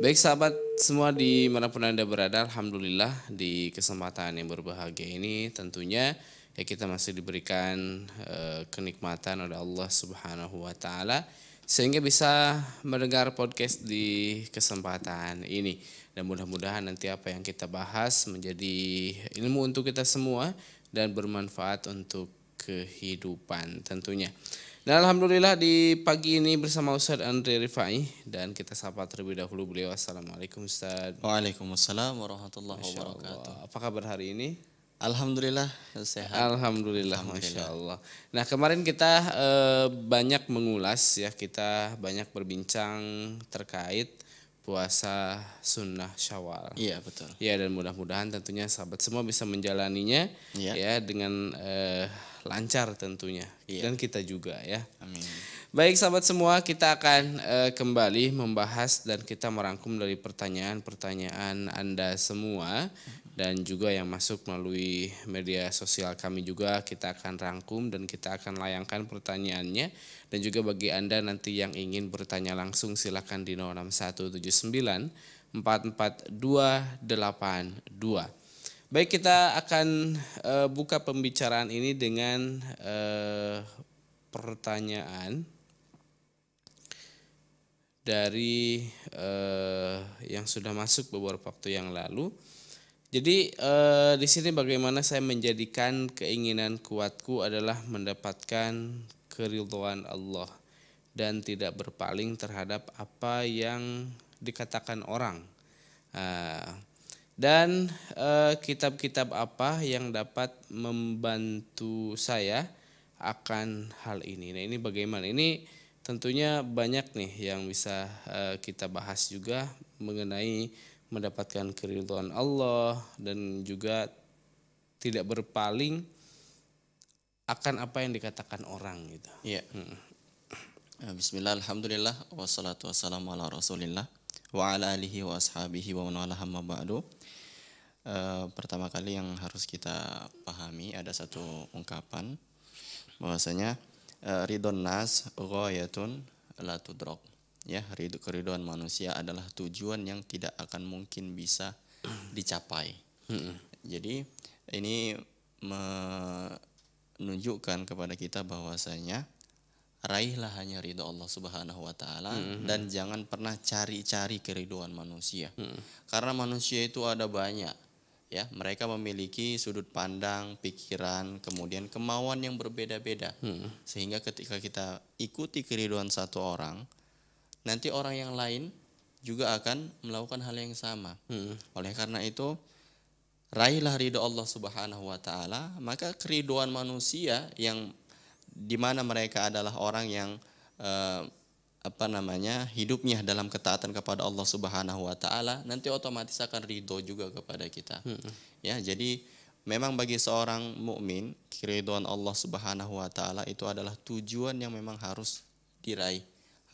Baik sahabat semua di manapun Anda berada, Alhamdulillah di kesempatan yang berbahagia ini tentunya ya kita masih diberikan e, kenikmatan oleh Allah Subhanahu wa taala sehingga bisa mendengar podcast di kesempatan ini. Dan mudah-mudahan nanti apa yang kita bahas menjadi ilmu untuk kita semua dan bermanfaat untuk kehidupan tentunya. Dan Alhamdulillah di pagi ini bersama Ustadz Andre Rifai dan kita sapa terlebih dahulu beliau. Assalamualaikum Ustadz. Waalaikumsalam warahmatullahi wabarakatuh. Apa kabar hari ini? Alhamdulillah sehat. Alhamdulillah, Alhamdulillah. Masya Allah. Nah kemarin kita e, banyak mengulas ya, kita banyak berbincang terkait puasa sunnah syawal. Iya betul. Iya dan mudah-mudahan tentunya sahabat semua bisa menjalaninya ya, ya dengan eh, lancar tentunya ya. dan kita juga ya. Amin. Baik sahabat semua kita akan eh, kembali membahas dan kita merangkum dari pertanyaan-pertanyaan anda semua dan juga yang masuk melalui media sosial kami juga kita akan rangkum dan kita akan layangkan pertanyaannya dan juga bagi Anda nanti yang ingin bertanya langsung silakan di 06179 dua Baik, kita akan e, buka pembicaraan ini dengan e, pertanyaan dari e, yang sudah masuk beberapa waktu yang lalu. Jadi eh, di sini bagaimana saya menjadikan keinginan kuatku adalah mendapatkan keriduan Allah dan tidak berpaling terhadap apa yang dikatakan orang. Ah, dan eh, kitab-kitab apa yang dapat membantu saya akan hal ini. Nah ini bagaimana? Ini tentunya banyak nih yang bisa eh, kita bahas juga mengenai mendapatkan keriduan Allah dan juga tidak berpaling akan apa yang dikatakan orang gitu. Iya. Hmm. Eh, bismillah, alhamdulillah, wassalatu wassalamu ala rasulillah wa ala alihi wa ashabihi wa manalahamma ba'du. E, pertama kali yang harus kita pahami ada satu ungkapan bahwasanya eh, ridon nas ghayatun la tudrak ya ridho keriduan manusia adalah tujuan yang tidak akan mungkin bisa dicapai jadi ini menunjukkan kepada kita bahwasanya raihlah hanya ridho Allah Subhanahu wa taala -hmm. dan jangan pernah cari-cari keriduan manusia. -hmm. Karena manusia itu ada banyak ya, mereka memiliki sudut pandang, pikiran, kemudian kemauan yang berbeda-beda. -hmm. Sehingga ketika kita ikuti keriduan satu orang, nanti orang yang lain juga akan melakukan hal yang sama. Hmm. Oleh karena itu, raihlah ridho Allah Subhanahu wa taala, maka keriduan manusia yang dimana mereka adalah orang yang eh, apa namanya? hidupnya dalam ketaatan kepada Allah Subhanahu wa taala, nanti otomatis akan ridho juga kepada kita. Hmm. Ya, jadi memang bagi seorang mukmin, keriduan Allah Subhanahu wa taala itu adalah tujuan yang memang harus diraih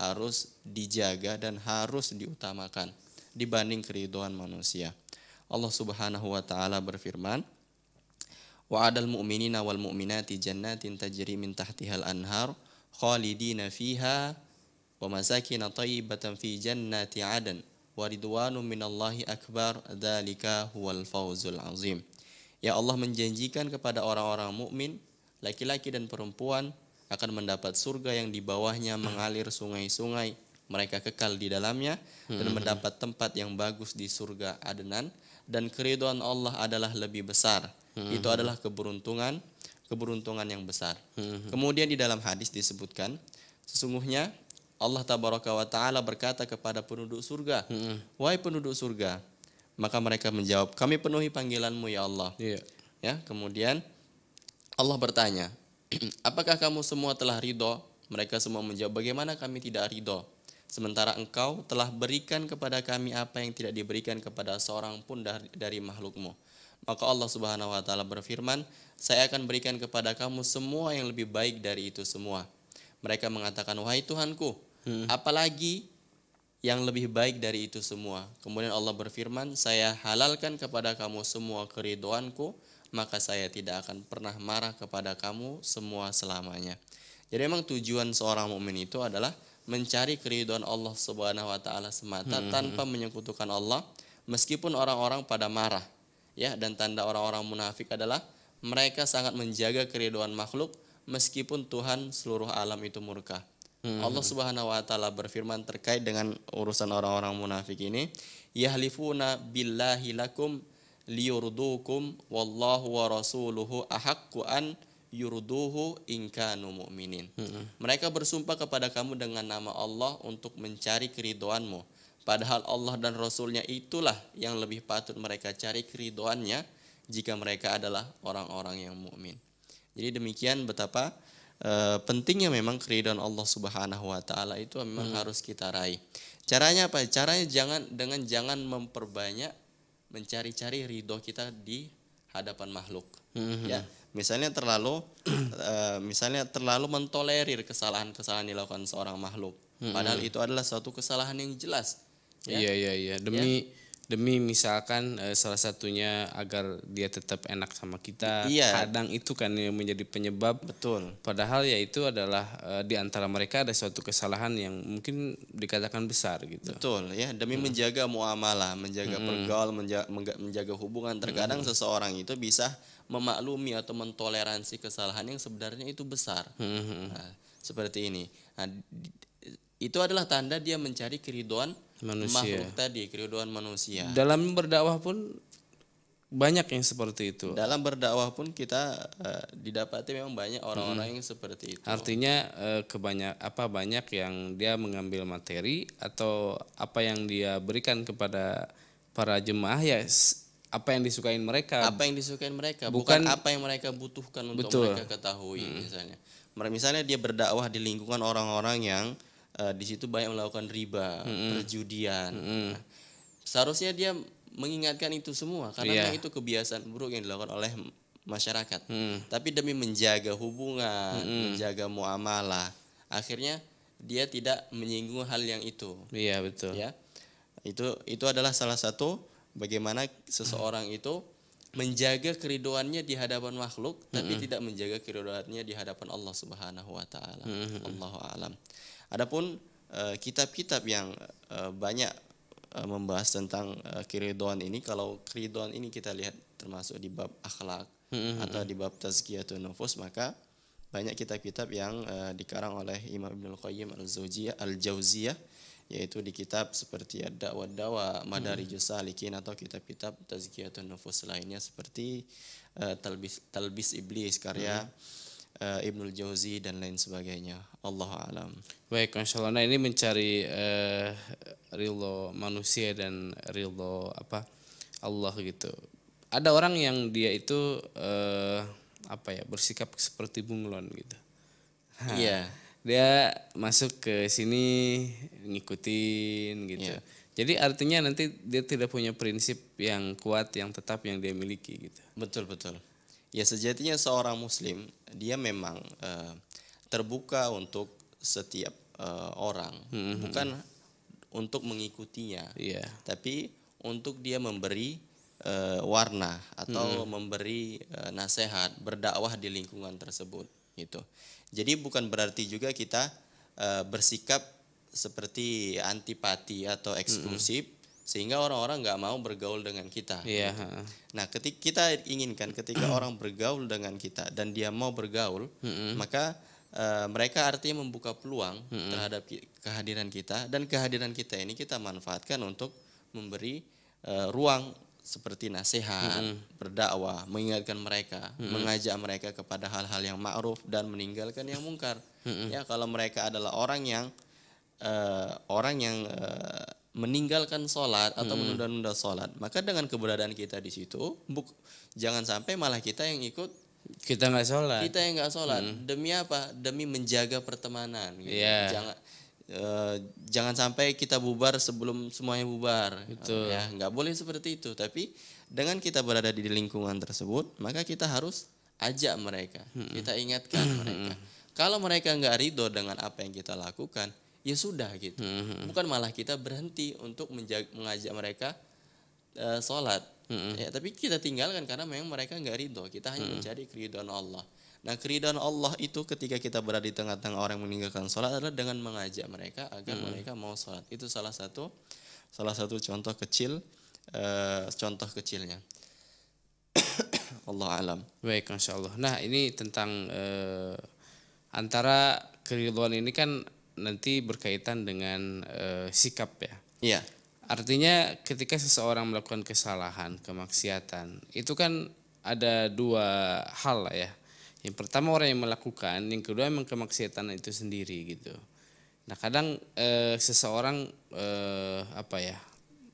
harus dijaga dan harus diutamakan dibanding keriduan manusia. Allah Subhanahu wa taala berfirman, "Wa adal mu'minina wal mu'minati jannatin tajri min tahtihal anhar khalidina fiha wa masakin thayyibatan fi jannati 'adn wa ridwanun minallahi akbar dzalika huwal fawzul azim." Ya Allah menjanjikan kepada orang-orang mukmin, laki-laki dan perempuan akan mendapat surga yang di bawahnya mengalir sungai-sungai. Mereka kekal di dalamnya dan hmm. mendapat tempat yang bagus di surga adenan dan keriduan Allah adalah lebih besar. Hmm. Itu adalah keberuntungan, keberuntungan yang besar. Hmm. Kemudian di dalam hadis disebutkan sesungguhnya Allah tabaraka wa taala berkata kepada penduduk surga, "Wahai penduduk surga, maka mereka menjawab, "Kami penuhi panggilanmu ya Allah." Iya. Ya, kemudian Allah bertanya, Apakah kamu semua telah ridho? Mereka semua menjawab, bagaimana kami tidak ridho? Sementara engkau telah berikan kepada kami apa yang tidak diberikan kepada seorang pun dari, dari makhlukmu. Maka Allah Subhanahu wa taala berfirman, "Saya akan berikan kepada kamu semua yang lebih baik dari itu semua." Mereka mengatakan, "Wahai Tuhanku, hmm. apalagi yang lebih baik dari itu semua?" Kemudian Allah berfirman, "Saya halalkan kepada kamu semua keriduanku, maka saya tidak akan pernah marah kepada kamu semua selamanya. Jadi emang tujuan seorang mukmin itu adalah mencari keriduan Allah Subhanahu wa taala semata hmm. tanpa menyekutukan Allah meskipun orang-orang pada marah. Ya, dan tanda orang-orang munafik adalah mereka sangat menjaga keriduan makhluk meskipun Tuhan seluruh alam itu murka. Hmm. Allah Subhanahu wa taala berfirman terkait dengan urusan orang-orang munafik ini, yahlifuna billahi lakum liyurdukum wallahu wa rasuluhu ahakku an yurduhu inkanu mu'minin. Hmm. Mereka bersumpah kepada kamu dengan nama Allah untuk mencari keriduanmu. Padahal Allah dan Rasulnya itulah yang lebih patut mereka cari keriduannya jika mereka adalah orang-orang yang mukmin. Jadi demikian betapa e, pentingnya memang keridoan Allah Subhanahu wa taala itu memang hmm. harus kita raih. Caranya apa? Caranya jangan dengan jangan memperbanyak mencari-cari ridho kita di hadapan makhluk. Mm-hmm. Ya, misalnya terlalu uh, misalnya terlalu mentolerir kesalahan-kesalahan dilakukan seorang makhluk. Mm-hmm. Padahal itu adalah suatu kesalahan yang jelas. Iya, ya. iya, iya. Demi ya demi misalkan uh, salah satunya agar dia tetap enak sama kita iya. kadang itu kan yang menjadi penyebab betul padahal ya itu adalah uh, di antara mereka ada suatu kesalahan yang mungkin dikatakan besar gitu betul ya demi hmm. menjaga muamalah menjaga hmm. pergaul menjaga, menjaga hubungan terkadang hmm. seseorang itu bisa memaklumi atau mentoleransi kesalahan yang sebenarnya itu besar hmm. nah, seperti ini nah, itu adalah tanda dia mencari keriduan manusia. makhluk tadi keriduan manusia dalam berdakwah pun banyak yang seperti itu dalam berdakwah pun kita uh, didapati memang banyak orang-orang hmm. yang seperti itu artinya uh, kebanyak apa banyak yang dia mengambil materi atau apa yang dia berikan kepada para jemaah ya apa yang disukain mereka apa yang disukain mereka bukan, bukan apa yang mereka butuhkan untuk betul. mereka ketahui hmm. misalnya misalnya dia berdakwah di lingkungan orang-orang yang Eh, di situ banyak melakukan riba, mm-hmm. perjudian. Mm-hmm. Nah, seharusnya dia mengingatkan itu semua karena yeah. Iya. itu kebiasaan buruk yang dilakukan oleh masyarakat. Mm. Tapi demi menjaga hubungan, mm-hmm. menjaga muamalah, akhirnya dia tidak menyinggung hal yang itu. Iya, yeah, betul. Ya. Itu itu adalah salah satu bagaimana seseorang itu menjaga keriduannya di hadapan makhluk tapi mm-hmm. tidak menjaga keridoannya di hadapan Allah Subhanahu wa taala. Mm-hmm. Allahu a'lam. Adapun eh, kitab-kitab yang eh, banyak eh, membahas tentang keriduan ini kalau keriduan ini kita lihat termasuk di bab akhlak hmm. hmm atau hmm. di bab tazkiyatun nufus maka banyak kitab-kitab yang dikarang oleh Imam Ibnu Qayyim Al-Zauziyah Al-Jauziyah yaitu di kitab seperti Ad-Da'wa Dawa, Madarijus hmm, Salikin atau kitab-kitab tazkiyatun nufus lainnya seperti uh, Talbis Talbis Iblis karya hmm uh, Ibnul Jauzi dan lain sebagainya. Allah alam. Baik, Masya Allah. Nah ini mencari uh, eh, rilo manusia dan rilo apa Allah gitu. Ada orang yang dia itu uh, apa ya bersikap seperti bunglon gitu. Iya. Dia masuk ke sini ngikutin gitu. Yeah. Jadi artinya nanti dia tidak punya prinsip yang kuat yang tetap yang dia miliki gitu. Betul betul. Ya sejatinya seorang muslim dia memang uh, terbuka untuk setiap uh, orang, mm-hmm. bukan hmm. untuk mengikutinya, yeah. tapi untuk dia memberi uh, warna atau mm-hmm. memberi uh, nasihat, berdakwah di lingkungan tersebut gitu. Jadi bukan berarti juga kita uh, bersikap seperti antipati atau eksklusif, mm-hmm sehingga orang-orang nggak mau bergaul dengan kita. Iya. Gitu. Nah, ketika kita inginkan ketika orang bergaul dengan kita dan dia mau bergaul, mm -hmm. maka Uh, mereka artinya membuka peluang mm -hmm. terhadap kehadiran kita dan kehadiran kita ini kita manfaatkan untuk memberi uh, ruang seperti nasihat, mm -hmm. berdakwah, mengingatkan mereka, mm -hmm. mengajak mereka kepada hal-hal yang ma'ruf dan meninggalkan yang mungkar. Mm -hmm. Ya, kalau mereka adalah orang yang uh, orang yang uh, meninggalkan sholat atau hmm. menunda-nunda sholat, maka dengan keberadaan kita di situ, buk, jangan sampai malah kita yang ikut kita nggak sholat. Kita yang nggak sholat hmm. demi apa? Demi menjaga pertemanan. Gitu. Yeah. Jangan e, jangan sampai kita bubar sebelum semuanya bubar. gitu Ya, nggak boleh seperti itu. Tapi dengan kita berada di lingkungan tersebut, maka kita harus ajak mereka, hmm. kita ingatkan mereka. Kalau mereka nggak ridho dengan apa yang kita lakukan, ya sudah gitu mm-hmm. bukan malah kita berhenti untuk menjaga, mengajak mereka uh, sholat mm-hmm. ya tapi kita tinggalkan karena memang mereka nggak ridho kita hanya mm-hmm. mencari keridhaan Allah nah keridhaan Allah itu ketika kita berada di tengah-tengah orang yang meninggalkan sholat adalah dengan mengajak mereka agar mm-hmm. mereka mau sholat itu salah satu salah satu contoh kecil uh, contoh kecilnya Allah alam. Baik, masya Allah. Nah ini tentang uh, antara keriduan ini kan nanti berkaitan dengan uh, sikap ya. Iya. Artinya ketika seseorang melakukan kesalahan, kemaksiatan, itu kan ada dua hal lah ya. Yang pertama orang yang melakukan, yang kedua memang kemaksiatan itu sendiri gitu. Nah kadang e, seseorang e, apa ya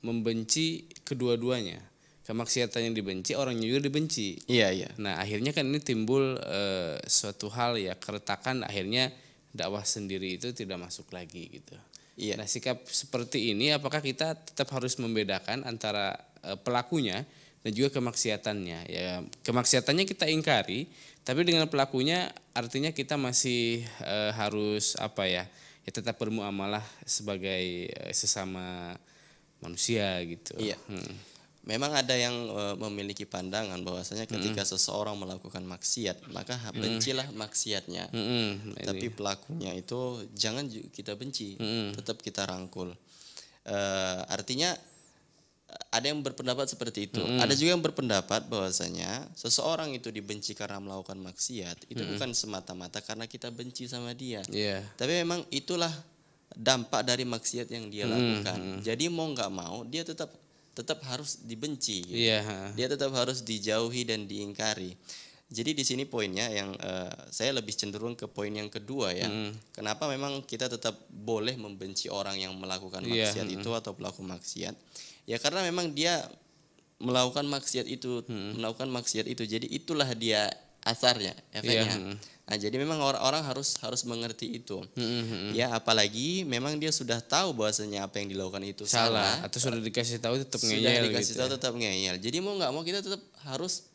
membenci kedua-duanya. Kemaksiatan yang dibenci, orangnya juga dibenci. Iya iya. Nah akhirnya kan ini timbul e, suatu hal ya keretakan akhirnya dakwah sendiri itu tidak masuk lagi gitu. Iya. Nah sikap seperti ini apakah kita tetap harus membedakan antara uh, pelakunya dan juga kemaksiatannya? Ya kemaksiatannya kita ingkari, tapi dengan pelakunya artinya kita masih uh, harus apa ya? Ya tetap bermuamalah sebagai uh, sesama manusia gitu. Iya. Hmm memang ada yang eh, memiliki pandangan bahwasanya ketika mm seseorang melakukan maksiat maka bencilah mm maksiatnya mm tapi pelakunya itu jangan kita benci mm tetap kita rangkul uh, artinya eh, ada yang berpendapat seperti itu mm ada juga yang berpendapat bahwasanya seseorang itu dibenci karena melakukan maksiat itu mm bukan semata-mata karena kita benci sama dia yeah. tapi memang itulah dampak dari maksiat yang dia mm lakukan jadi mau nggak mau dia tetap tetap harus dibenci. Gitu. Yeah. Dia tetap harus dijauhi dan diingkari. Jadi di sini poinnya yang uh, saya lebih cenderung ke poin yang kedua ya. Mm. Kenapa memang kita tetap boleh membenci orang yang melakukan iya, maksiat yeah. itu atau pelaku maksiat? Ya karena memang dia melakukan maksiat itu, mm. melakukan maksiat itu. Jadi itulah dia asarnya, efeknya. Yeah. Nah, jadi memang orang-orang harus harus mengerti itu. Mm-hmm. Ya, apalagi memang dia sudah tahu bahwasanya apa yang dilakukan itu salah, salah. atau sudah dikasih tahu tetap ngeyel. Sudah dikasih gitu tahu ya. tetap ngeyel. Jadi mau nggak mau kita tetap harus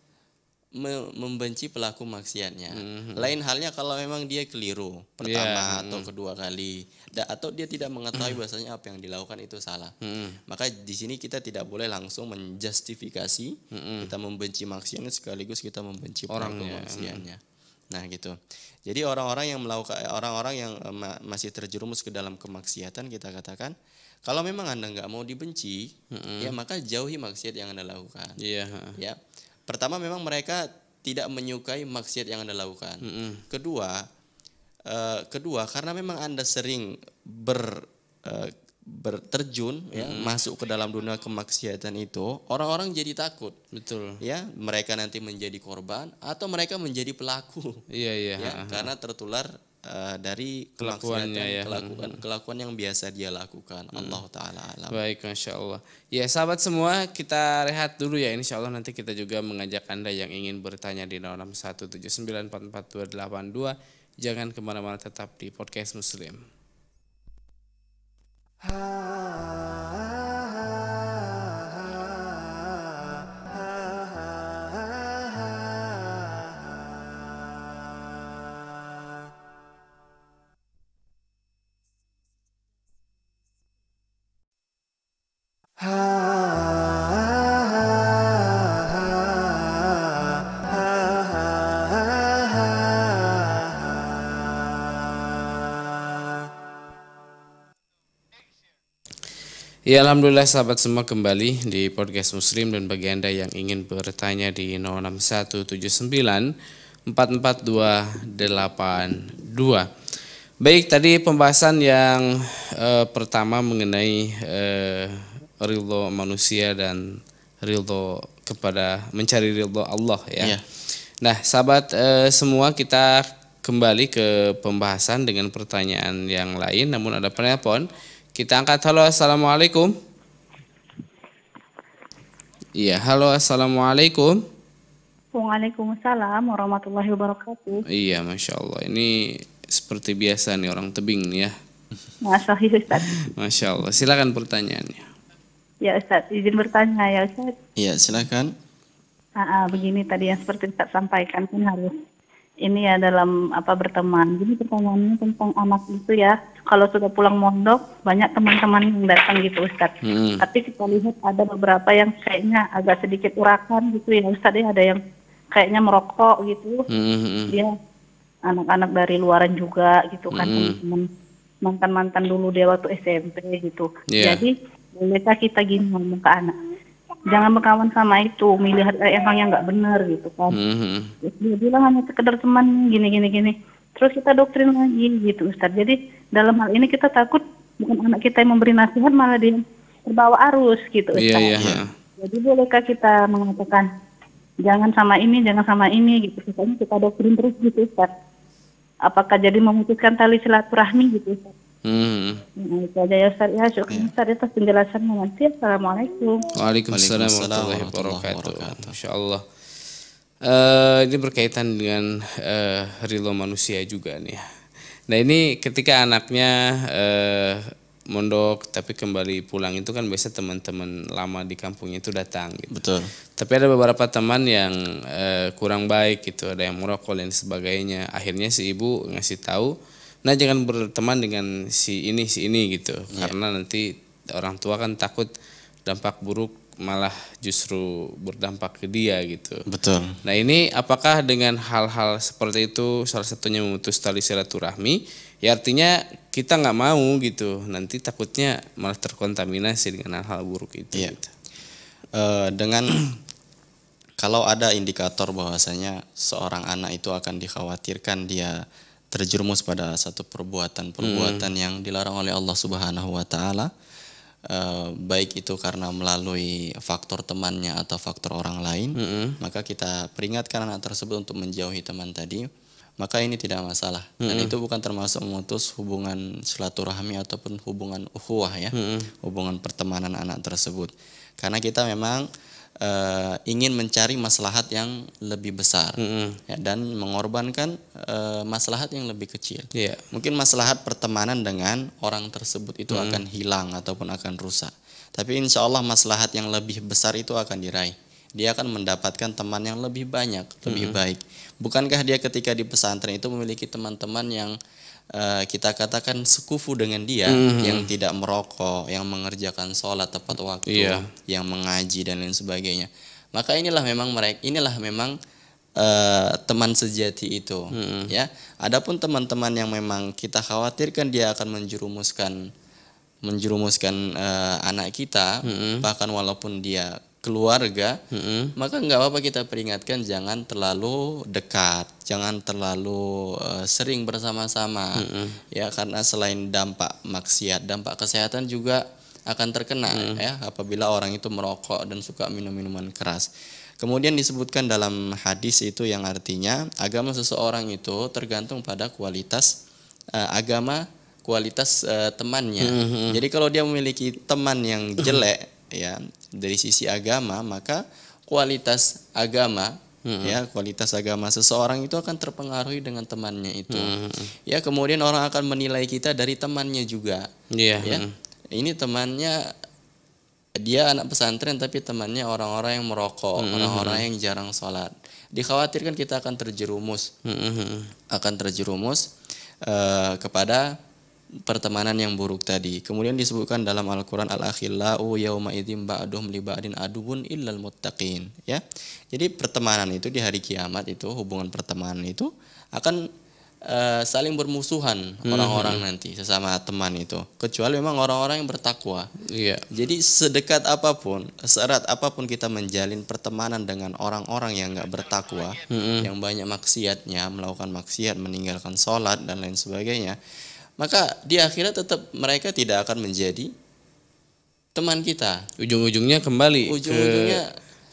me- membenci pelaku maksiatnya. Mm-hmm. Lain halnya kalau memang dia keliru pertama yeah. atau kedua kali da- atau dia tidak mengetahui bahwasanya apa yang dilakukan itu salah. hmm Maka di sini kita tidak boleh langsung menjustifikasi mm-hmm. kita membenci maksiatnya sekaligus kita membenci pelaku maksiatnya. hmm Nah, gitu. Jadi orang-orang yang melakukan orang-orang yang eh, masih terjerumus ke dalam kemaksiatan kita katakan kalau memang Anda nggak mau dibenci, mm-hmm. ya maka jauhi maksiat yang Anda lakukan. Iya, yeah. Ya. Pertama memang mereka tidak menyukai maksiat yang Anda lakukan. Mm-hmm. Kedua, uh, kedua karena memang Anda sering ber uh, berterjun ya, hmm. masuk ke dalam dunia kemaksiatan itu orang-orang jadi takut betul ya mereka nanti menjadi korban atau mereka menjadi pelaku iya iya ya, karena tertular uh, dari kelakuannya ya kelakuan hmm. kelakuan yang biasa dia lakukan hmm. Allah taala alam baik masya Allah ya sahabat semua kita rehat dulu ya insya Allah nanti kita juga mengajak anda yang ingin bertanya di nomor dua jangan kemana-mana tetap di podcast Muslim ah, ah, ah. ah. Ya Alhamdulillah sahabat semua kembali di podcast muslim dan bagi anda yang ingin bertanya di 06179 44282 Baik tadi pembahasan yang eh, pertama mengenai eh, rilo manusia dan rilo kepada mencari rilo Allah ya. Iya. Nah sahabat eh, semua kita kembali ke pembahasan dengan pertanyaan yang lain namun ada penelpon kita angkat halo assalamualaikum. Iya, halo assalamualaikum. Waalaikumsalam warahmatullahi wabarakatuh. Iya, masya Allah. Ini seperti biasa nih orang tebing nih ya. Masya Allah, Ustaz. Masya Allah. Silakan pertanyaannya. Ya Ustaz, izin bertanya ya Ustaz. Iya, silakan. Ah, ah begini tadi yang seperti Ustaz sampaikan pun harus ya ini ya dalam apa berteman. Jadi pertanyaannya tentang anak itu ya, kalau sudah pulang mondok banyak teman-teman yang datang gitu Ustaz. Hmm. Tapi kita lihat ada beberapa yang kayaknya agak sedikit urakan gitu ya Ustaz ya, ada yang kayaknya merokok gitu. Hmm. Dia anak-anak dari luaran juga gitu kan hmm. teman mantan-mantan dulu dia waktu SMP gitu. Yeah. Jadi mereka kita gini ngomong ke anak jangan berkawan sama itu milih orang eh, yang nggak benar gitu kan mm-hmm. dia bilang hanya sekedar teman gini gini gini terus kita doktrin lagi gitu Ustaz jadi dalam hal ini kita takut bukan anak kita yang memberi nasihat malah dia terbawa arus gitu iya, Ustaz yeah, yeah. jadi bolehkah kita mengatakan jangan sama ini jangan sama ini gitu Misalnya kita doktrin terus gitu Ustaz apakah jadi memutuskan tali silaturahmi gitu Ustaz Hmm. itu aja ya Ustaz. Ya, syukur iya. penjelasannya nanti. Assalamualaikum. Waalaikumsalam warahmatullahi wabarakatuh. Insyaallah. Uh, ini berkaitan dengan uh, eh, rilo manusia juga nih. Ya. Nah ini ketika anaknya uh, mondok tapi kembali pulang itu kan biasa teman-teman lama di kampungnya itu datang gitu. Betul. Tapi ada beberapa teman yang e, kurang baik gitu, ada yang merokok dan sebagainya. Akhirnya si ibu ngasih tahu nah jangan berteman dengan si ini si ini gitu yeah. karena nanti orang tua kan takut dampak buruk malah justru berdampak ke dia gitu. Betul. Nah ini apakah dengan hal-hal seperti itu salah satunya memutus tali silaturahmi? Ya artinya kita nggak mau gitu. Nanti takutnya malah terkontaminasi dengan hal-hal buruk itu. Iya. Gitu. Uh, dengan kalau ada indikator bahwasanya seorang anak itu akan dikhawatirkan dia terjerumus pada satu perbuatan-perbuatan hmm. yang dilarang oleh Allah Subhanahu wa taala. Uh, baik itu karena melalui faktor temannya atau faktor orang lain, -hmm. maka kita peringatkan anak tersebut untuk menjauhi teman tadi maka ini tidak masalah dan mm -hmm. itu bukan termasuk memutus hubungan silaturahmi ataupun hubungan uhuwah ya mm -hmm. hubungan pertemanan anak tersebut karena kita memang e, ingin mencari maslahat yang lebih besar mm -hmm. ya, dan mengorbankan e, maslahat yang lebih kecil yeah. mungkin maslahat pertemanan dengan orang tersebut itu mm -hmm. akan hilang ataupun akan rusak tapi insya Allah maslahat yang lebih besar itu akan diraih dia akan mendapatkan teman yang lebih banyak lebih mm -hmm. baik Bukankah dia ketika di pesantren itu memiliki teman-teman yang uh, kita katakan sekufu dengan dia mm-hmm. yang tidak merokok, yang mengerjakan sholat tepat waktu, yeah. yang mengaji dan lain sebagainya. Maka inilah memang mereka inilah memang uh, teman sejati itu, hmm ya. Adapun teman-teman yang memang kita khawatirkan dia akan menjerumuskan menjerumuskan uh, anak kita, hmm bahkan walaupun dia keluarga, mm-hmm. maka nggak apa-apa kita peringatkan jangan terlalu dekat, jangan terlalu uh, sering bersama-sama, mm-hmm. ya karena selain dampak maksiat, dampak kesehatan juga akan terkena mm-hmm. ya apabila orang itu merokok dan suka minum minuman keras. Kemudian disebutkan dalam hadis itu yang artinya agama seseorang itu tergantung pada kualitas uh, agama kualitas uh, temannya. Mm -hmm. Jadi kalau dia memiliki teman yang jelek ya dari sisi agama maka kualitas agama hmm. ya kualitas agama seseorang itu akan terpengaruhi dengan temannya itu hmm. ya kemudian orang akan menilai kita dari temannya juga yeah. ya hmm. ini temannya dia anak pesantren tapi temannya orang-orang yang merokok orang hmm. orang-orang yang jarang sholat dikhawatirkan kita akan terjerumus hmm. akan terjerumus uh, kepada pertemanan yang buruk tadi. Kemudian disebutkan dalam Al-Qur'an al-akhillau yauma idzim ba'duhum li ba'din aduwwun illal muttaqin, ya. Jadi pertemanan itu di hari kiamat itu hubungan pertemanan itu akan Uh, saling bermusuhan hmm. orang-orang hmm. nanti sesama teman itu kecuali memang orang-orang yang bertakwa yeah. jadi sedekat apapun seerat apapun kita menjalin pertemanan dengan orang-orang yang nggak bertakwa hmm. yang banyak maksiatnya melakukan maksiat meninggalkan sholat dan lain sebagainya maka di akhirat tetap mereka tidak akan menjadi teman kita. Ujung-ujungnya kembali Ujung-ujungnya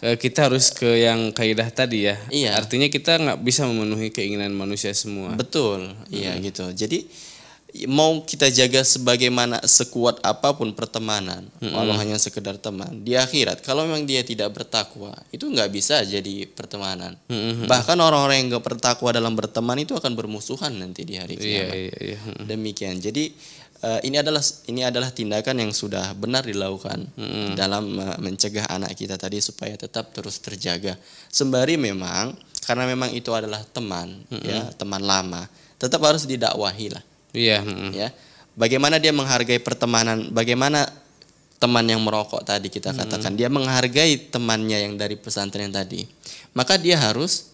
ke, ke kita harus ke yang kaidah tadi ya. Iya. Artinya kita nggak bisa memenuhi keinginan manusia semua. Betul. Iya hmm. gitu. Jadi mau kita jaga sebagaimana sekuat apapun pertemanan mm-hmm. walau hanya sekedar teman di akhirat kalau memang dia tidak bertakwa itu nggak bisa jadi pertemanan mm-hmm. bahkan orang-orang yang nggak bertakwa dalam berteman itu akan bermusuhan nanti di hari iya, kiamat yeah, yeah, yeah. Mm-hmm. demikian jadi uh, ini adalah ini adalah tindakan yang sudah benar dilakukan mm-hmm. dalam uh, mencegah anak kita tadi supaya tetap terus terjaga sembari memang karena memang itu adalah teman mm-hmm. ya teman lama tetap harus didakwahi lah Iya. Ya. Bagaimana dia menghargai pertemanan? Bagaimana teman yang merokok tadi kita katakan hmm. dia menghargai temannya yang dari pesantren tadi. Maka dia harus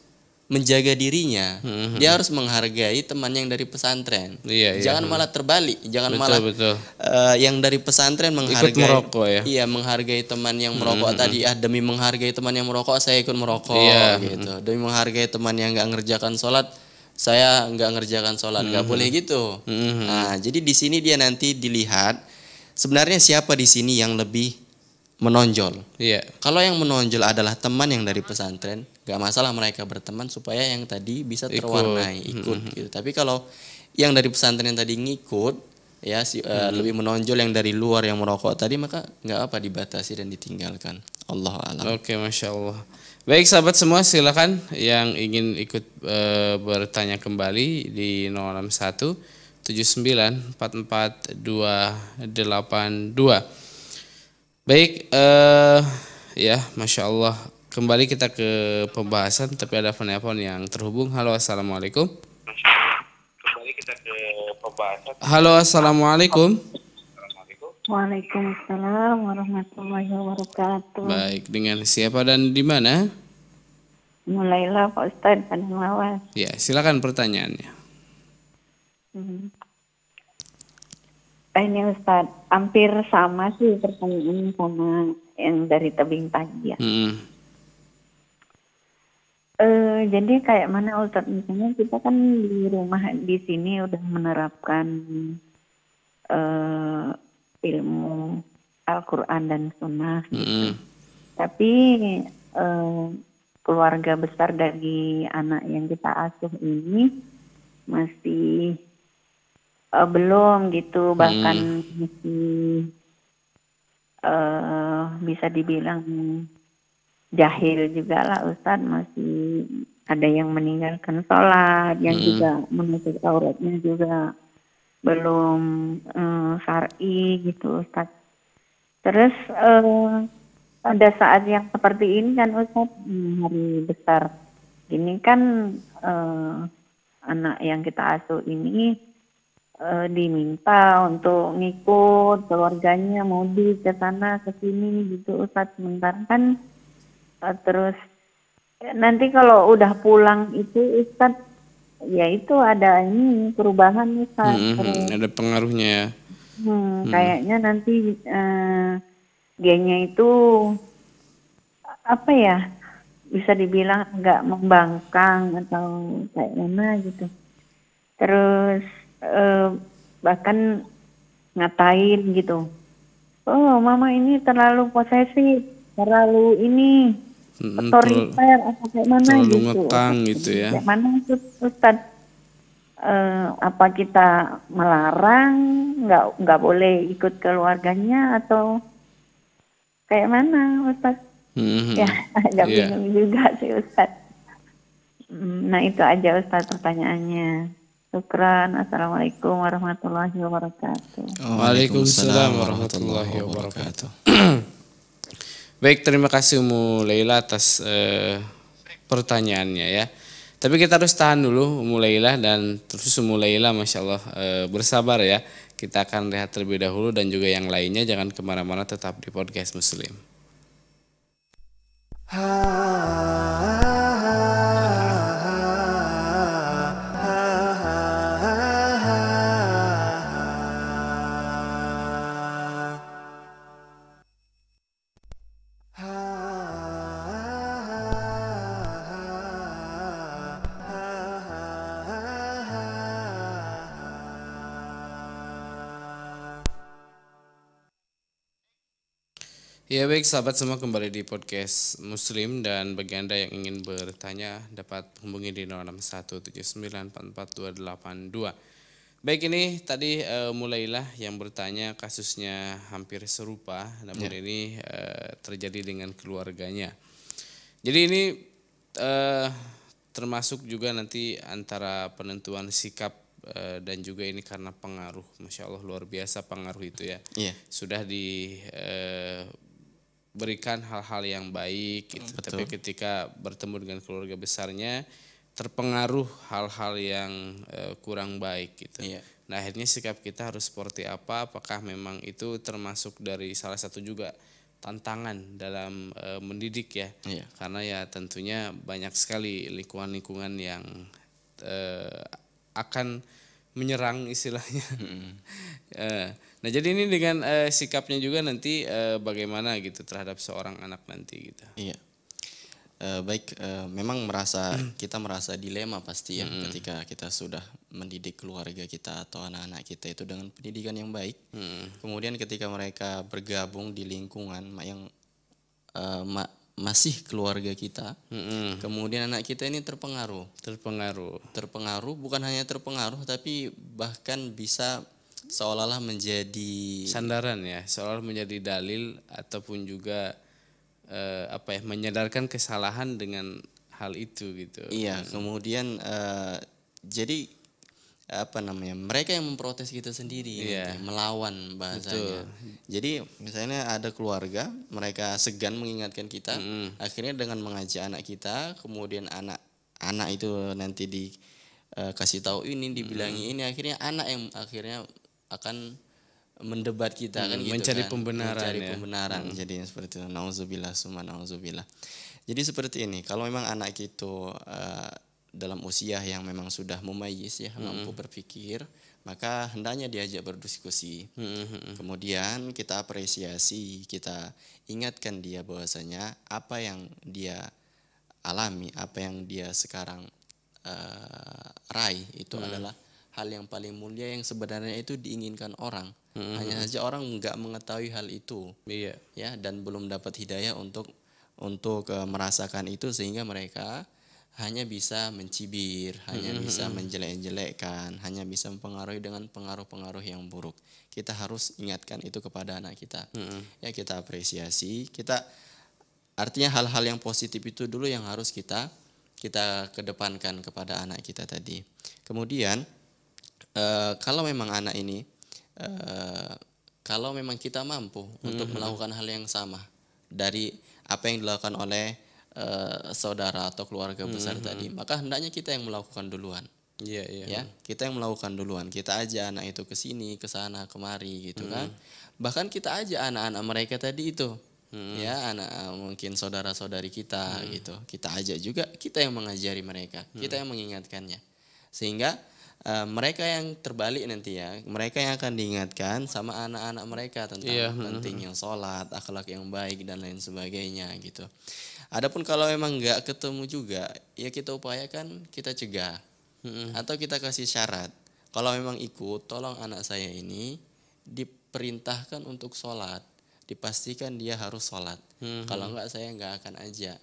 menjaga dirinya. Hmm. Dia harus menghargai teman yang dari pesantren. Iya, iya. jangan iya. malah terbalik, jangan betul, malah betul. Uh, yang dari pesantren menghargai ikut merokok ya. Iya, menghargai teman yang merokok hmm. tadi ah demi menghargai teman yang merokok saya ikut merokok iya. gitu. Demi menghargai teman yang nggak ngerjakan sholat saya nggak ngerjakan sholat nggak mm -hmm. boleh gitu. Mm -hmm. Nah jadi di sini dia nanti dilihat sebenarnya siapa di sini yang lebih menonjol. Yeah. Kalau yang menonjol adalah teman yang dari pesantren, nggak masalah mereka berteman supaya yang tadi bisa terwarnai ikut, ikut mm -hmm. gitu. Tapi kalau yang dari pesantren yang tadi ngikut ya si, mm hmm. lebih menonjol yang dari luar yang merokok tadi maka nggak apa dibatasi dan ditinggalkan Allah alam. Oke, okay, masya Allah. Baik sahabat semua silakan yang ingin ikut e, bertanya kembali di 061 79 44 282. Baik e, ya Masya Allah kembali kita ke pembahasan tapi ada penelpon yang terhubung. Halo Assalamualaikum. Kembali kita ke pembahasan. Halo Assalamualaikum. Waalaikumsalam warahmatullahi wabarakatuh. Baik, dengan siapa dan di mana? Mulailah Pak Ustadz Padang Lawas. Ya, silakan pertanyaannya. Hmm. Eh, ini Ustadz, hampir sama sih pertanyaan sama yang dari tebing pagi ya. Hmm. E, jadi kayak mana Ustadz misalnya kita kan di rumah di sini udah menerapkan e, ilmu Al-Quran dan Sunnah. -hmm. Tapi E, keluarga besar dari anak yang kita asuh ini masih uh, belum gitu hmm. bahkan hmm. masih uh, bisa dibilang jahil juga lah Ustadz masih ada yang meninggalkan sholat yang hmm. juga menutup auratnya juga belum uh, syari gitu Ustadz terus uh, pada saat yang seperti ini kan Ustaz kan, hmm, hari besar ini kan uh, anak yang kita asuh ini uh, diminta untuk ngikut keluarganya mudik ke sana ke sini gitu Ustaz sebentar kan uh, terus nanti kalau udah pulang itu Ustaz ya itu ada ini perubahan Ustaz -hmm, hmm, hmm ada pengaruhnya ya hmm, hmm. kayaknya nanti uh, dianya itu apa ya bisa dibilang nggak membangkang atau kayak mana gitu terus eh, bahkan ngatain gitu oh mama ini terlalu posesif terlalu ini otoriter atau kayak mana gitu ngekang gitu ya kayak mana gitu. Ustaz eh, apa kita melarang nggak nggak boleh ikut keluarganya atau kayak mana Ustaz? Mm-hmm. Ya agak yeah. bingung juga sih Ustaz. Mm, nah itu aja Ustaz pertanyaannya. Syukran. Assalamualaikum warahmatullahi wabarakatuh. Waalaikumsalam warahmatullahi wabarakatuh. Baik, terima kasih Umu Leila atas eh, pertanyaannya ya. Tapi kita harus tahan dulu Umu dan terus Umu Leila Masya Allah eh, bersabar ya. Kita akan lihat terlebih dahulu dan juga yang lainnya jangan kemana-mana tetap di podcast Muslim. Ya baik sahabat semua kembali di podcast Muslim dan bagi Anda yang ingin bertanya dapat hubungi di 0617944282. Baik ini tadi uh, mulailah yang bertanya kasusnya hampir serupa namun ya. ini uh, terjadi dengan keluarganya. Jadi ini uh, termasuk juga nanti antara penentuan sikap dan juga ini karena pengaruh, masya Allah luar biasa pengaruh itu ya. Yeah. Sudah di uh, berikan hal-hal yang baik gitu. Hmm, betul. tapi ketika bertemu dengan keluarga besarnya terpengaruh hal-hal yang uh, kurang baik gitu Iya. nah akhirnya sikap kita harus seperti apa apakah memang itu termasuk dari salah satu juga tantangan dalam e, mendidik ya iya. karena ya tentunya banyak sekali lingkungan-lingkungan yang e, akan menyerang istilahnya mm -hmm. e, Nah jadi ini dengan eh, sikapnya juga nanti eh, bagaimana gitu terhadap seorang anak nanti gitu. Iya. Uh, baik, uh, memang merasa mm. kita merasa dilema pasti ya hmm. ketika kita sudah mendidik keluarga kita atau anak-anak kita itu dengan pendidikan yang baik. Hmm. Kemudian ketika mereka bergabung di lingkungan yang uh, ma masih keluarga kita, hmm. kemudian anak kita ini terpengaruh. Terpengaruh. Terpengaruh bukan hanya terpengaruh tapi bahkan bisa seolah-olah menjadi sandaran ya, seolah menjadi dalil ataupun juga eh, apa ya menyadarkan kesalahan dengan hal itu gitu. Iya, hmm. kemudian eh, jadi apa namanya mereka yang memprotes gitu sendiri ya, iya. melawan bahasanya Betul. jadi misalnya ada keluarga mereka segan mengingatkan kita -hmm. akhirnya dengan mengajak anak kita kemudian anak anak itu nanti dikasih eh, kasih tahu ini dibilangi -hmm. ini akhirnya anak yang akhirnya akan mendebat kita hmm, kan gitu mencari kan. pembenaran mencari ya. pembenaran hmm. jadinya seperti itu nauzubillah summa nauzubillah jadi seperti ini kalau memang anak itu uh, dalam usia yang memang sudah memayis ya hmm. mampu berpikir maka hendaknya diajak berdiskusi hmm, hmm, hmm. kemudian kita apresiasi kita ingatkan dia bahwasanya apa yang dia alami apa yang dia sekarang uh, raih itu hmm. adalah hal yang paling mulia yang sebenarnya itu diinginkan orang. Mm-hmm. Hanya saja orang nggak mengetahui hal itu. Yeah. Ya, dan belum dapat hidayah untuk untuk uh, merasakan itu sehingga mereka hanya bisa mencibir, mm-hmm. hanya bisa mm-hmm. menjelek-jelekkan, hanya bisa mempengaruhi dengan pengaruh-pengaruh yang buruk. Kita harus ingatkan itu kepada anak kita. Mm-hmm. Ya, kita apresiasi, kita artinya hal-hal yang positif itu dulu yang harus kita kita kedepankan kepada anak kita tadi. Kemudian Eh, kalau memang anak ini uh, kalau memang kita mampu -hmm. untuk melakukan hal yang sama dari apa yang dilakukan oleh uh, saudara atau keluarga hmm, besar -hmm. tadi, hmm. maka hendaknya kita yang melakukan duluan. Iya, yeah, Yeah. Ya, kita yang melakukan duluan. Kita aja anak itu ke sini, ke sana, kemari gitu hmm. kan. Bahkan kita aja anak-anak mereka tadi itu. Hmm. Ya, anak mungkin saudara-saudari kita hmm. gitu. Kita aja juga kita yang mengajari mereka, hmm. kita yang mengingatkannya. Sehingga Eh, mereka yang terbalik nanti ya, mereka yang akan diingatkan sama anak-anak mereka tentang yeah. pentingnya sholat, akhlak yang baik dan lain sebagainya gitu. Adapun kalau emang nggak ketemu juga, ya kita upayakan kita cegah hmm atau kita kasih syarat. Kalau memang ikut, tolong anak saya ini diperintahkan untuk sholat, dipastikan dia harus sholat. hmm Kalau nggak saya nggak akan ajak.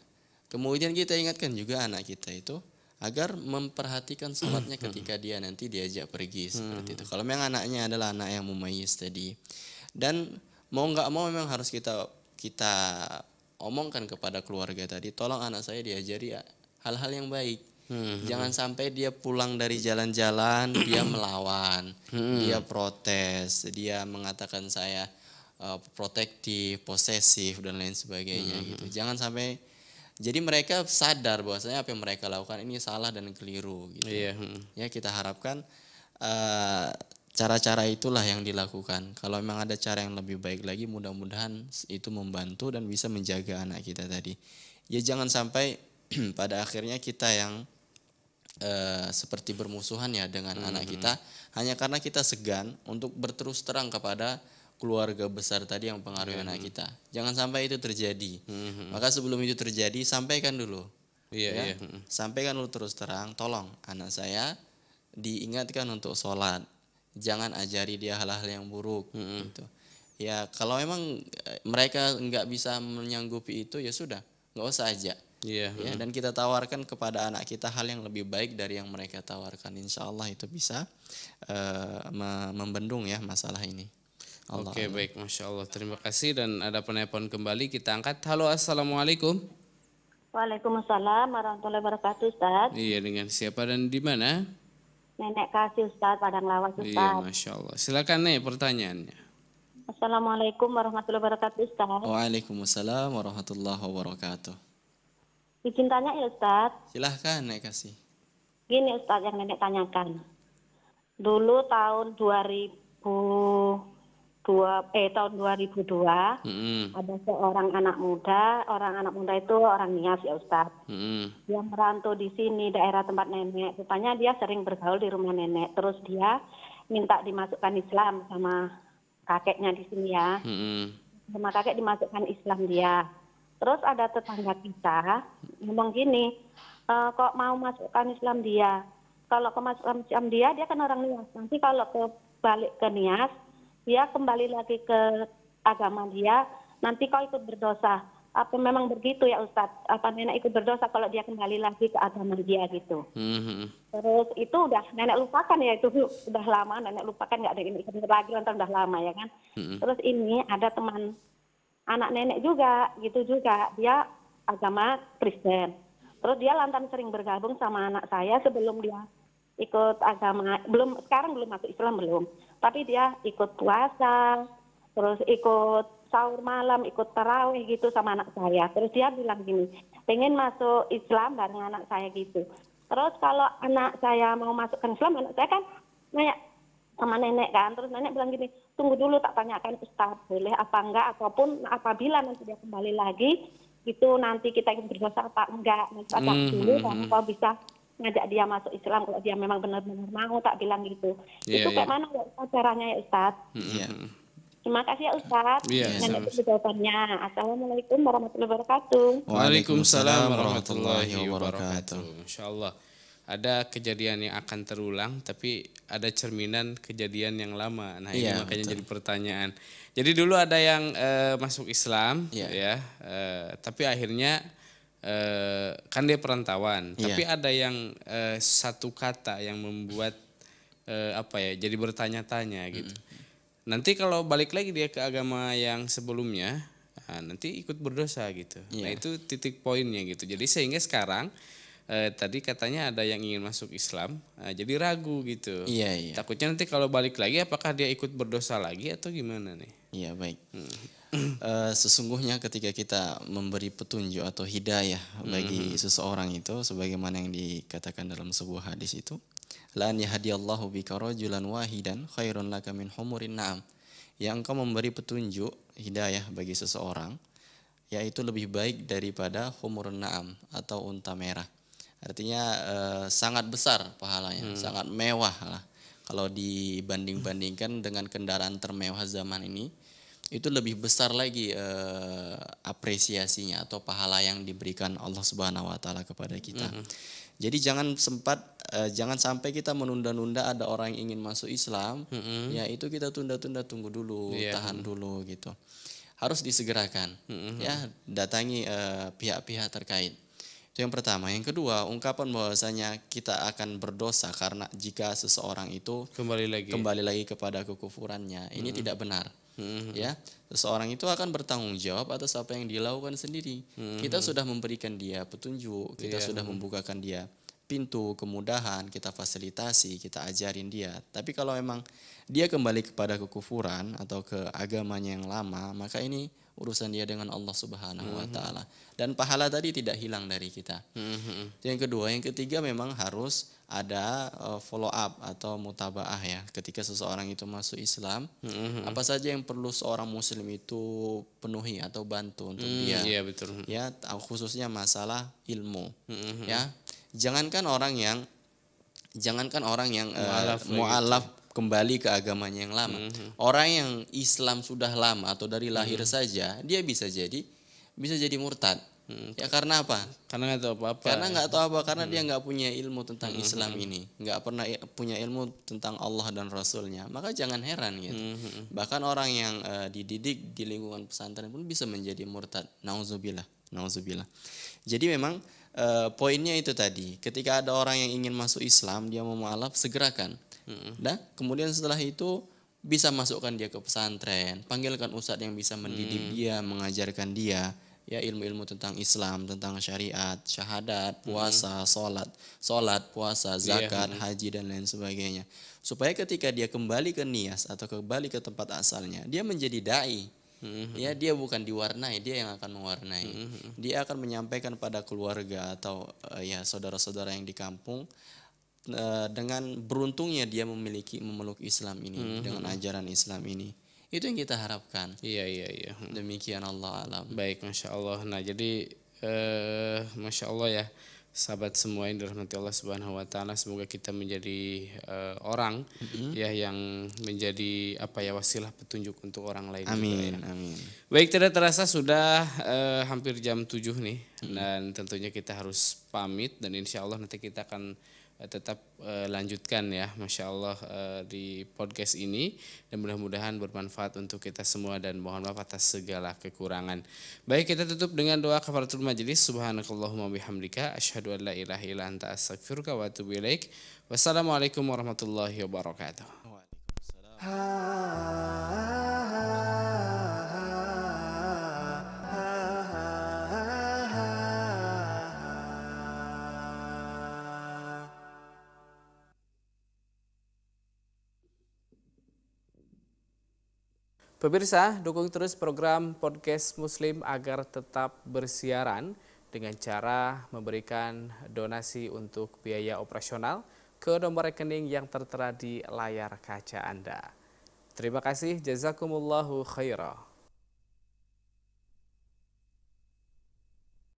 Kemudian kita ingatkan juga anak kita itu agar memperhatikan sholatnya mm-hmm. ketika dia nanti diajak pergi mm-hmm. seperti itu. Kalau memang anaknya adalah anak yang mumayyiz tadi dan mau nggak mau memang harus kita kita omongkan kepada keluarga tadi, tolong anak saya diajari ya hal-hal yang baik. Mm-hmm. Jangan sampai dia pulang dari jalan-jalan dia melawan, dia protes, dia mengatakan saya uh, protektif, posesif dan lain sebagainya gitu. Jangan sampai jadi mereka sadar bahwasanya apa yang mereka lakukan ini salah dan keliru gitu. Ya. Iya. Hmm. Ya kita harapkan cara eh, cara-cara itulah yang dilakukan. Kalau memang ada cara yang lebih baik lagi, mudah-mudahan itu membantu dan bisa menjaga anak kita tadi. Ya jangan sampai pada akhirnya kita yang uh, seperti bermusuhan ya dengan mm -hmm. anak kita hanya karena kita segan untuk berterus terang kepada keluarga besar tadi yang pengaruhi hmm. anak kita. Jangan sampai itu terjadi. Hmm. Maka sebelum itu terjadi, sampaikan dulu. Iya, ya? iya. Sampaikan dulu terus terang, tolong anak saya diingatkan untuk sholat. Jangan ajari dia hal-hal yang buruk. Hmm. Gitu. Ya kalau memang eh, mereka nggak bisa menyanggupi itu ya sudah, nggak usah aja. Iya. Yeah. Ya, hmm. dan kita tawarkan kepada anak kita hal yang lebih baik dari yang mereka tawarkan. Insya Allah itu bisa uh, membendung ya masalah ini. Allah. Oke, baik, masya Allah. Terima kasih dan ada penelpon kembali kita angkat. Halo, assalamualaikum. Waalaikumsalam warahmatullahi wabarakatuh, Ustaz. Iya, dengan siapa dan di mana? Nenek Kasih Ustaz Padang Lawas iya, Ustaz. Iya, masya Allah. Silakan nih pertanyaannya. Assalamualaikum warahmatullahi wabarakatuh Ustaz. Waalaikumsalam warahmatullahi wabarakatuh. Izin tanya ya Ustaz. Silahkan nenek Kasih. Gini Ustaz yang Nenek tanyakan. Dulu tahun 2000 dua eh tahun 2002 -hmm. ada seorang anak muda orang anak muda itu orang Nias ya Ustadz yang -hmm. dia merantau di sini daerah tempat nenek rupanya dia sering bergaul di rumah nenek terus dia minta dimasukkan Islam sama kakeknya di sini ya -hmm. sama kakek dimasukkan Islam dia terus ada tetangga kita ngomong gini e, kok mau masukkan Islam dia kalau kemasukan Islam dia dia kan orang Nias nanti kalau ke balik ke Nias dia kembali lagi ke agama dia nanti kau ikut berdosa apa memang begitu ya Ustadz apa nenek ikut berdosa kalau dia kembali lagi ke agama dia gitu mm-hmm. terus itu udah nenek lupakan ya itu udah lama nenek lupakan nggak ada ini lagi lantas udah lama ya kan mm-hmm. terus ini ada teman anak nenek juga gitu juga dia agama Kristen terus dia lantas sering bergabung sama anak saya sebelum dia ikut agama belum sekarang belum masuk Islam belum tapi dia ikut puasa terus ikut sahur malam ikut tarawih gitu sama anak saya terus dia bilang gini pengen masuk Islam bareng anak saya gitu terus kalau anak saya mau masuk ke Islam anak saya kan nanya sama nenek kan terus nenek bilang gini tunggu dulu tak tanyakan Ustaz boleh apa enggak ataupun apabila nanti dia kembali lagi itu nanti kita ingin berdosa apa enggak nanti hmm, dulu -hmm. kalau hmm. bisa ngajak dia masuk Islam kalau dia memang benar-benar mau tak bilang gitu yeah, itu yeah. kayak iya. mana ya caranya ya Ustadz yeah. Terima kasih ya Ustaz. Iya. Yeah, jawabannya. Assalamualaikum warahmatullahi wabarakatuh. Waalaikumsalam warahmatullahi wabarakatuh. Insyaallah ada kejadian yang akan terulang tapi ada cerminan kejadian yang lama. Nah, ini yeah, makanya betul. jadi pertanyaan. Jadi dulu ada yang e, masuk Islam yeah. ya, e, tapi akhirnya Eh, kan dia perantauan, yeah. tapi ada yang uh, satu kata yang membuat uh, apa ya, jadi bertanya-tanya gitu. Mm Nanti kalau balik lagi dia ke agama yang sebelumnya, nah, nanti ikut berdosa gitu. Yeah. Nah iya. itu titik poinnya gitu. Jadi sehingga sekarang eh, tadi katanya ada yang ingin masuk Islam, eh, jadi ragu gitu. Iya, iya. Takutnya nanti kalau balik lagi apakah dia ikut berdosa lagi atau gimana nih? Iya, baik. Hmm uh, sesungguhnya ketika kita memberi petunjuk atau hidayah bagi mm-hmm. seseorang itu sebagaimana yang dikatakan dalam sebuah hadis itu lan yahdiyallahu bika rajulan wahidan khairun laka min humurin na'am yang engkau memberi petunjuk hidayah bagi seseorang yaitu lebih baik daripada humurun na'am atau unta merah artinya eh, sangat besar pahalanya hmm. sangat mewah lah kalau dibanding-bandingkan dengan kendaraan termewah zaman ini itu lebih besar lagi eh, apresiasinya atau pahala yang diberikan Allah Subhanahu wa taala kepada kita. Mm -hmm. Jadi jangan sempat eh, jangan sampai kita menunda-nunda ada orang yang ingin masuk Islam, mm -hmm. ya itu kita tunda-tunda tunggu dulu, yeah. tahan dulu gitu. Harus disegerakan. Mm -hmm. Ya, datangi pihak eh, pihak-pihak terkait. Itu yang pertama. Yang kedua, ungkapan bahwasanya kita akan berdosa karena jika seseorang itu kembali lagi kembali lagi kepada kekufurannya. Ini mm -hmm. tidak benar hmm. ya seseorang itu akan bertanggung jawab atas apa yang dilakukan sendiri hmm. kita sudah memberikan dia petunjuk kita yeah. sudah membukakan dia pintu kemudahan kita fasilitasi kita ajarin dia tapi kalau emang dia kembali kepada kekufuran atau ke agamanya yang lama maka ini urusan dia dengan Allah Subhanahu wa hmm. taala dan pahala tadi tidak hilang dari kita. Hmm. Yang kedua, yang ketiga memang harus ada eh, follow up atau mutabaah ya ketika seseorang itu masuk Islam mm-hmm. apa saja yang perlu seorang muslim itu penuhi atau bantu untuk mm, dia yeah, betul ya khususnya masalah ilmu mm-hmm. ya jangankan orang yang jangankan orang yang eh, mualaf, uh, mualaf gitu. kembali ke agamanya yang lama mm-hmm. orang yang Islam sudah lama atau dari lahir mm-hmm. saja dia bisa jadi bisa jadi murtad. Hmm. Ya karena apa? Karena nggak tahu apa-apa. Karena ya. nggak tahu apa, karena hmm. dia nggak punya ilmu tentang hmm. Islam ini, nggak pernah punya ilmu tentang Allah dan Rasulnya. Maka jangan heran gitu. Hmm. hmm, hmm. Bahkan orang yang uh, dididik di lingkungan pesantren pun bisa menjadi murtad. Nauzubillah, nauzubillah. Jadi memang uh, poinnya itu tadi. Ketika ada orang yang ingin masuk Islam, dia mau mualaf, segerakan. Hmm. nah kemudian setelah itu bisa masukkan dia ke pesantren, panggilkan ustadz yang bisa mendidik hmm. dia, mengajarkan dia ya ilmu-ilmu tentang Islam, tentang syariat, syahadat, hmm. puasa, hmm. salat, salat, puasa, iya. zakat, yeah. haji dan lain sebagainya. Supaya ketika dia kembali ke Nias atau kembali ke tempat asalnya, dia menjadi dai. Mm-hmm. Ya, dia bukan diwarnai, dia yang akan mewarnai. Mm-hmm. Dia akan menyampaikan pada keluarga atau uh, ya saudara-saudara yang di kampung uh, dengan beruntungnya dia memiliki memeluk Islam ini mm-hmm. dengan ajaran Islam ini itu yang kita harapkan iya iya iya hmm. demikian Allah alam baik masya Allah nah jadi eh, masya Allah ya sahabat semua yang dirahmati Allah Subhanahu wa taala semoga kita menjadi uh, orang mm-hmm. ya yang menjadi apa ya wasilah petunjuk untuk orang lain. Amin. Ya. Amin. Baik tidak terasa sudah uh, hampir jam 7 nih mm-hmm. dan tentunya kita harus pamit dan insya Allah nanti kita akan Eh, tetap uh, lanjutkan ya Masya Allah uh, di podcast ini dan mudah-mudahan bermanfaat untuk kita semua dan mohon maaf atas segala kekurangan baik kita tutup dengan doa kafaratul majelis subhanakallahumma bihamdika asyhadu an la ilaha illa anta astaghfiruka wa atubu ilaik wassalamualaikum warahmatullahi wabarakatuh Pemirsa, dukung terus program podcast Muslim agar tetap bersiaran dengan cara memberikan donasi untuk biaya operasional ke nomor rekening yang tertera di layar kaca Anda. Terima kasih, jazakumullahu khairah.